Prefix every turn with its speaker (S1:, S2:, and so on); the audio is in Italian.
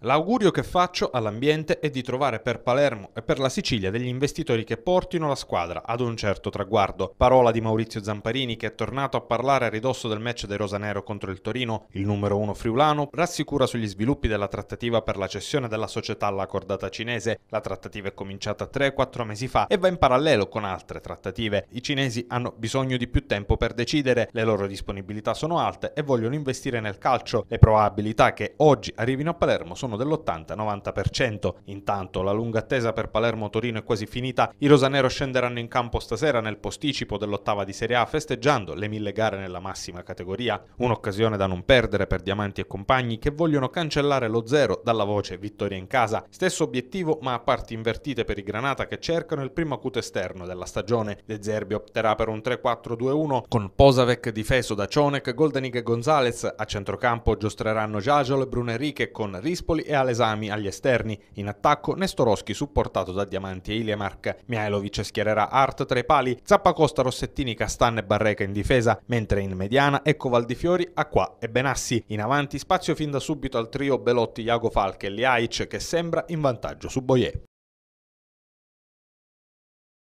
S1: L'augurio che faccio all'ambiente è di trovare per Palermo e per la Sicilia degli investitori che portino la squadra ad un certo traguardo. Parola di Maurizio Zamparini che è tornato a parlare a ridosso del match dei Rosanero contro il Torino. Il numero uno friulano rassicura sugli sviluppi della trattativa per la cessione della società alla cordata cinese. La trattativa è cominciata 3-4 mesi fa e va in parallelo con altre trattative. I cinesi hanno bisogno di più tempo per decidere, le loro disponibilità sono alte e vogliono investire nel calcio. Le probabilità che oggi arrivino a Palermo sono massimo dell'80-90%. Intanto la lunga attesa per Palermo-Torino è quasi finita, i rosanero scenderanno in campo stasera nel posticipo dell'ottava di Serie A festeggiando le mille gare nella massima categoria, un'occasione da non perdere per Diamanti e compagni che vogliono cancellare lo zero dalla voce vittoria in casa. Stesso obiettivo ma a parti invertite per i Granata che cercano il primo acuto esterno della stagione. De Zerbi opterà per un 3-4-2-1 con Posavec difeso da Cionek, Goldenig e Gonzalez. A centrocampo giostreranno Giagiolo e Bruneriche con Rispoli Napoli e Alesami agli esterni. In attacco Nestoroschi supportato da Diamanti e Iliemark. Miailovic schiererà Art tra i pali, Zappacosta, Rossettini, Castan e Barreca in difesa, mentre in mediana Ecco Valdifiori, Acqua e Benassi. In avanti spazio fin da subito al trio Belotti, Iago Falche e Liaic che sembra in vantaggio su Boyer.